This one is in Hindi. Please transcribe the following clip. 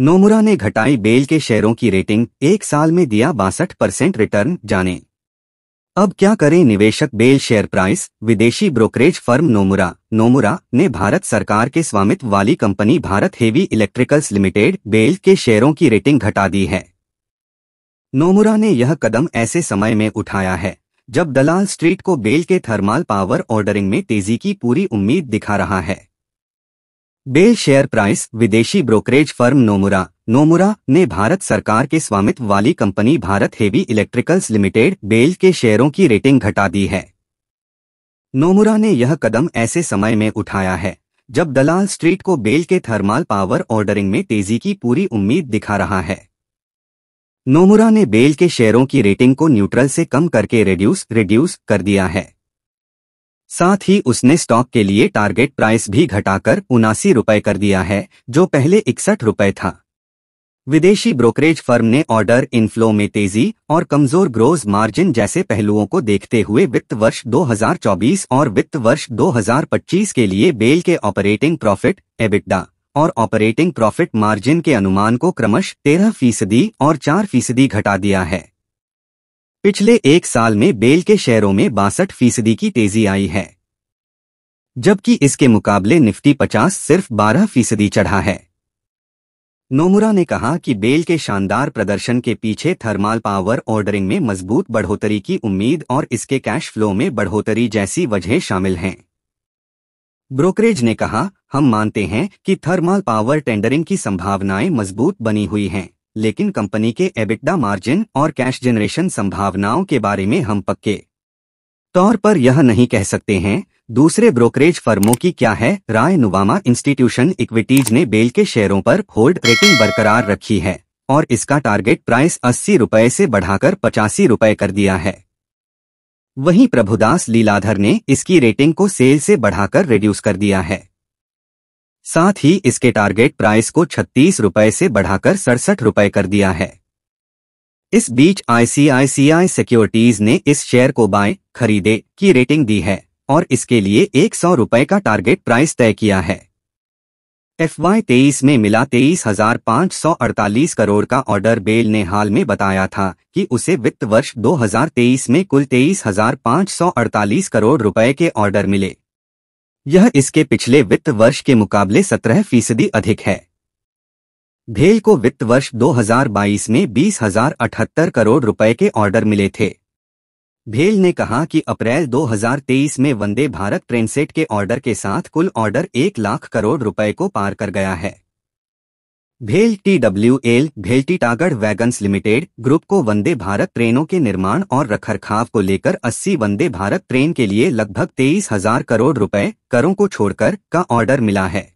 नोमुरा ने घटाई बेल के शेयरों की रेटिंग एक साल में दिया बासठ परसेंट रिटर्न जाने अब क्या करें निवेशक बेल शेयर प्राइस विदेशी ब्रोकरेज फर्म नोमुरा नोमुरा ने भारत सरकार के स्वामित्व वाली company Bharat heavy electricals limited BHEL के शेयरों की रेटिंग घटा दी है नोमुरा ने यह कदम ऐसे समय में उठाया है जब दलाल स्ट्रीट को बेल के थर्मल पावर ऑर्डरिंग में तेजी की पूरी उम्मीद दिखा रहा है डेल शेयर प्राइस विदेशी ब्रोकरेज फर्म नोमुरा नोमुरा ने भारत सरकार के स्वामित्व वाली company Bharat heavy electricals limited BHEL के शेयरों की रेटिंग घटा दी है नोमुरा ने यह कदम ऐसे समय में उठाया है जब दलाल स्ट्रीट को बेल के थर्मल पावर ऑर्डरिंग में तेजी की पूरी उम्मीद दिखा रहा है नोमुरा ने बेल के शेयरों की रेटिंग को न्यूट्रल से कम करके रिड्यूस रिड्यूस कर दिया है साथ ही उसने स्टॉक के लिए टारगेट प्राइस भी घटाकर उनासी रुपए कर दिया है जो पहले इकसठ रुपए था विदेशी ब्रोकरेज फर्म ने ऑर्डर इनफ्लो में तेजी और कमजोर ग्रोज मार्जिन जैसे पहलुओं को देखते हुए वित्त वर्ष 2024 और वित्त वर्ष 2025 के लिए बेल के ऑपरेटिंग प्रॉफिट एबिटडा और ऑपरेटिंग प्रॉफिट मार्जिन के अनुमान को क्रमश 13 फीसदी और 4 फीसदी घटा दिया है पिछले एक साल में बेल के शेयरों में बासठ फीसदी की तेजी आई है जबकि इसके मुकाबले निफ्टी 50 सिर्फ 12 फीसदी चढ़ा है नोमुरा ने कहा कि बेल के शानदार प्रदर्शन के पीछे थर्मल पावर ऑर्डरिंग में मजबूत बढ़ोतरी की उम्मीद और इसके कैश फ्लो में बढ़ोतरी जैसी वजहें शामिल हैं ब्रोकरेज ने कहा हम मानते हैं कि थर्मल पावर टेंडरिंग की संभावनाएं मजबूत बनी हुई हैं लेकिन कंपनी के एबिटडा मार्जिन और कैश जनरेशन संभावनाओं के बारे में हम पक्के तौर पर यह नहीं कह सकते हैं दूसरे ब्रोकरेज फर्मों की क्या है राय नुवामा इंस्टीट्यूशन इक्विटीज ने बेल के शेयरों पर होल्ड रेटिंग बरकरार रखी है और इसका टारगेट प्राइस अस्सी रुपए से बढ़ाकर पचासी रुपए कर दिया है वहीं प्रभुदास लीलाधर ने इसकी रेटिंग को सेल से बढ़ाकर रिड्यूस कर दिया है साथ ही इसके टारगेट प्राइस को छत्तीस रुपए से बढ़ाकर सड़सठ रुपए कर दिया है इस बीच आईसीआईसीआई सिक्योरिटीज ने इस शेयर को बाय खरीदे की रेटिंग दी है और इसके लिए एक सौ रुपए का टारगेट प्राइस तय किया है एफ वाई तेईस में मिला तेईस हजार पाँच सौ अड़तालीस करोड़ का ऑर्डर बेल ने हाल में बताया था कि उसे वित्त वर्ष 2023 में कुल तेईस हजार पाँच सौ अड़तालीस करोड़ रुपए के ऑर्डर मिले यह इसके पिछले वित्त वर्ष के मुकाबले सत्रह फीसदी अधिक है भेल को वित्त वर्ष 2022 में बीस करोड़ रुपए के ऑर्डर मिले थे भेल ने कहा कि अप्रैल 2023 में वंदे भारत ट्रेनसेट के ऑर्डर के साथ कुल ऑर्डर एक लाख करोड़ रुपए को पार कर गया है भेल टी डब्ल्यू एल भेल टी टागढ़ वैगन्स लिमिटेड ग्रुप को वंदे भारत ट्रेनों के निर्माण और रखरखाव को लेकर 80 वंदे भारत ट्रेन के लिए लगभग तेईस हजार करोड़ रुपए करों को छोड़कर का ऑर्डर मिला है